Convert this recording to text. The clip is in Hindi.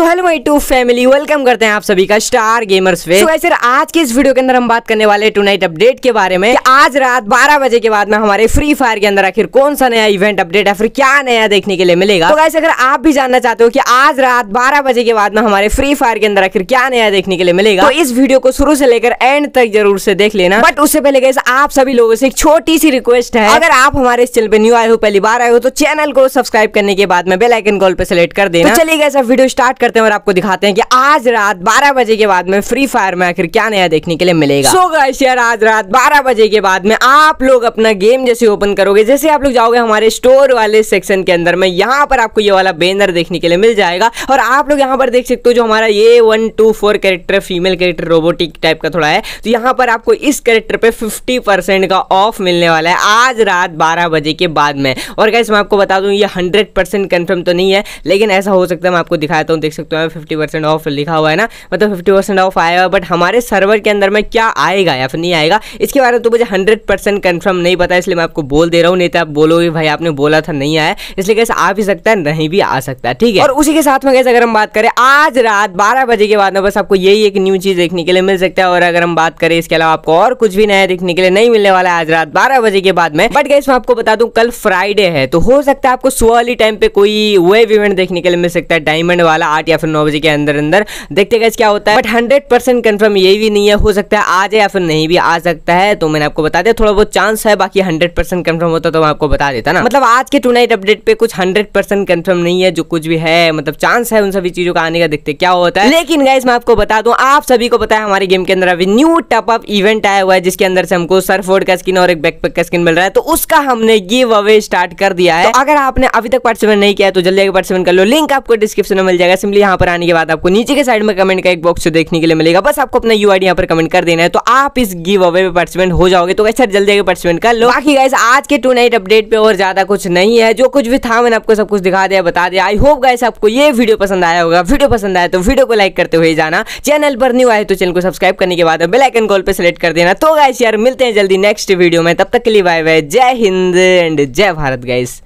so hello my to family welcome करते हैं आप सभी का स्टार गेमर्स पे so, सर आज के इस वीडियो के अंदर हम बात करने वाले टू नाइट अपडेट के बारे में आज रात 12 बजे के बाद में हमारे फ्री फायर के अंदर आखिर कौन सा नया इवेंट अपडेट है फिर क्या नया देखने के लिए मिलेगा तो so, अगर आप भी जानना चाहते हो कि आज रात बारह बजे के बाद में हमारे फ्री फायर के अंदर आखिर क्या नया देखने के लिए मिलेगा तो इस वीडियो को शुरू से लेकर एंड तक जरूर से देख लेना बट उससे पहले गए आप सभी लोगों से एक छोटी सी रिक्वेस्ट है अगर आप हमारे इस चैनल पे न्यू आए हो पहली बार आए हो तो चैनल को सब्सक्राइब करने के बाद में बेलाइकन कॉल पे सिलेक्ट कर देना तो चलिए गए वीडियो स्टार्ट कर करते हैं और आपको दिखाते हैं कि आज रात 12 बजे के बाद में फ्री फायर में आखिर क्या नया देखने के लिए मिलेगा सो गाइस यार आज रात 12 बजे के बाद में आप लोग अपना गेम जैसे ओपन करोगे जैसे आप लोग जाओगे हमारे स्टोर वाले सेक्शन के अंदर में यहाँ पर आपको ये वाला बैनर देखने के लिए मिल जाएगा और आप लोग यहाँ पर देख सकते हो जो हमारा ये one two four character female character robotic type का थोड़ा है तो यहाँ पर आपको इस कैरेक्टर पे फिफ्टी परसेंट का ऑफ मिलने वाला है आज रात बारह बजे के बाद में और कैसे मैं आपको बता दूँ ये हंड्रेड परसेंट कन्फर्म तो नहीं है लेकिन ऐसा हो सकता है मैं आपको दिखाता हूँ देख सकते हो फिफ्टी परसेंट ऑफ लिखा हुआ है ना मतलब फिफ्टी परसेंट ऑफ आया हुआ बट हमारे सर्वर के अंदर में क्या आएगा या फिर नहीं आएगा इसके बारे में तो मुझे हंड्रेड परसेंट कन्फर्म नहीं पता इसलिए मैं आपको बोल दे रहा हूँ नहीं तो आप बोलोगे भाई आपने बोला था नहीं आया इसलिए कैसे आ भी सकता है नहीं भी आ सकता है ठीक है और उसी के साथ में कैसे अगर हम बात करें आज रात बारह बजे के बाद में बस आपको यही एक न्यू चीज़ देखने के लिए मिल सकता है और अगर हम बात करें इसके अलावा आपको और कुछ भी नया देखने के लिए नहीं मिलने वाला है आज रात बारह बजे के बाद में बट गैस मैं आपको बता दूं कल फ्राइडे है तो हो सकता है आपको सुबह टाइम पे कोई वेव इवेंट देखने के लिए मिल सकता है डायमंड वाला आठ या फिर नौ बजे के अंदर अंदर देखते गए क्या होता है बट हंड्रेड परसेंट कन्फर्म ये भी नहीं है हो सकता है आज या फिर नहीं भी आ सकता है तो मैंने आपको बता दिया थोड़ा बहुत चांस है बाकी हंड्रेड परसेंट कन्फर्म होता तो मैं आपको बता देता ना मतलब आज के टूनाइट अपडेट पे कुछ हंड्रेड परसेंट कन्फर्म नहीं है जो कुछ भी है मतलब चांस है उन सभी चीजों का आने का देखते क्या होता है लेकिन गाइज मैं आपको बता दू आप सभी को पता है हमारे गेम के अंदर अभी न्यू टप अप इवेंट आया हुआ है जिसके अंदर से हमको सरफोर्ड का स्किन और एक बैक का स्किन मिल रहा है तो उसका हमने गिव अवे स्टार्ट कर दिया है तो अगर आपने अभी तक पार्टिसिपेट नहीं किया तो जल्दी पार्टिसिपेट कर लो लिंक आपको डिस्क्रिप्शन में मिल जाएगा सिंपली यहाँ पर आने के बाद आपको नीचे के साइड में कमेंट का एक बॉक्स देखने के लिए मिलेगा बस आपको अपना यू यहाँ पर कमेंट कर देना है तो आप इस गिव अवे में पार्टिसिपेंट हो जाओगे तो अच्छा जल्दी आगे पार्टिसिपेंट कर लो बाकी गाइस आज के टू नाइट अपडेट पे और ज्यादा कुछ नहीं है जो कुछ भी था मैंने आपको सब कुछ दिखा दिया बता दिया आई होप गाइस आपको ये वीडियो पसंद आया होगा वीडियो पसंद आया तो वीडियो को लाइक करते हुए जाना चैनल पर न्यू आए तो चैनल को सब्सक्राइब करने के बाद बेल आइकन कॉल पर सेलेक्ट कर देना तो गाइस यार मिलते हैं जल्दी नेक्स्ट वीडियो में तब तक के लिए बाय बाय जय हिंद एंड जय भारत गाइस